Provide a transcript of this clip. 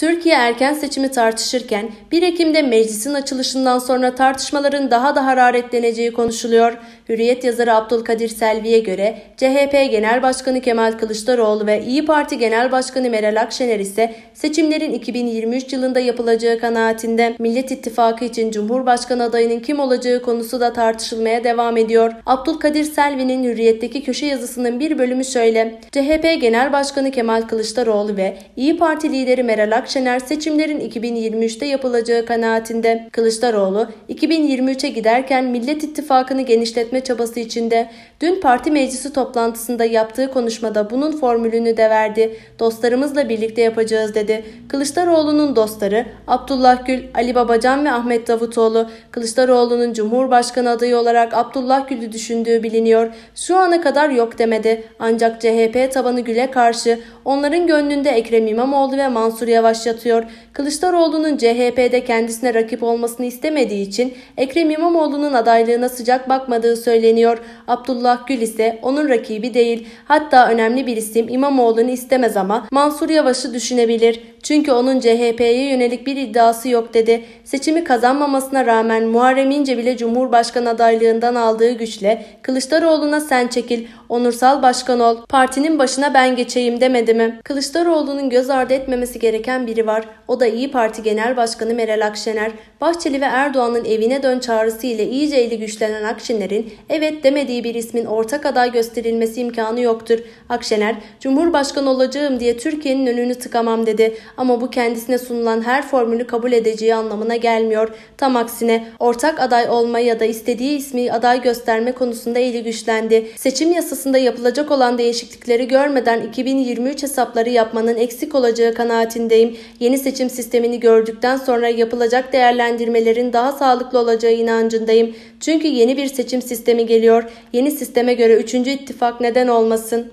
Türkiye erken seçimi tartışırken 1 Ekim'de meclisin açılışından sonra tartışmaların daha da hararetleneceği konuşuluyor. Hürriyet yazarı Abdülkadir Selvi'ye göre CHP Genel Başkanı Kemal Kılıçdaroğlu ve İyi Parti Genel Başkanı Meral Akşener ise seçimlerin 2023 yılında yapılacağı kanaatinde Millet İttifakı için Cumhurbaşkanı adayının kim olacağı konusu da tartışılmaya devam ediyor. Abdülkadir Selvi'nin Hürriyet'teki köşe yazısının bir bölümü şöyle. CHP Genel Başkanı Kemal Kılıçdaroğlu ve İyi Parti lideri Meral Akşener Akşener seçimlerin 2023'te yapılacağı kanaatinde. Kılıçdaroğlu 2023'e giderken Millet İttifakı'nı genişletme çabası içinde. Dün parti meclisi toplantısında yaptığı konuşmada bunun formülünü de verdi. Dostlarımızla birlikte yapacağız dedi. Kılıçdaroğlu'nun dostları Abdullah Gül, Ali Babacan ve Ahmet Davutoğlu. Kılıçdaroğlu'nun Cumhurbaşkanı adayı olarak Abdullah Gül'ü düşündüğü biliniyor. Şu ana kadar yok demedi. Ancak CHP tabanı Gül'e karşı onların gönlünde Ekrem İmamoğlu ve Mansur Yavaş başlatıyor. Kılıçdaroğlu'nun CHP'de kendisine rakip olmasını istemediği için Ekrem İmamoğlu'nun adaylığına sıcak bakmadığı söyleniyor. Abdullah Gül ise onun rakibi değil. Hatta önemli bir isim İmamoğlu'nu istemez ama Mansur Yavaş'ı düşünebilir. Çünkü onun CHP'ye yönelik bir iddiası yok dedi. Seçimi kazanmamasına rağmen Muharrem İnce bile Cumhurbaşkanı adaylığından aldığı güçle Kılıçdaroğlu'na sen çekil, onursal başkan ol, partinin başına ben geçeyim demedi mi? Kılıçdaroğlu'nun göz ardı etmemesi gereken biri var. O da İyi Parti Genel Başkanı Meral Akşener. Bahçeli ve Erdoğan'ın evine dön çağrısı ile iyice eli güçlenen Akşener'in evet demediği bir ismin ortak aday gösterilmesi imkanı yoktur. Akşener, Cumhurbaşkanı olacağım diye Türkiye'nin önünü tıkamam dedi. Ama bu kendisine sunulan her formülü kabul edeceği anlamına gelmiyor. Tam aksine ortak aday olma ya da istediği ismi aday gösterme konusunda eli güçlendi. Seçim yasasında yapılacak olan değişiklikleri görmeden 2023 hesapları yapmanın eksik olacağı kanaatindeyim. Yeni seçim sistemini gördükten sonra yapılacak değerlendirmelerin daha sağlıklı olacağı inancındayım. Çünkü yeni bir seçim sistemi geliyor. Yeni sisteme göre 3. ittifak neden olmasın?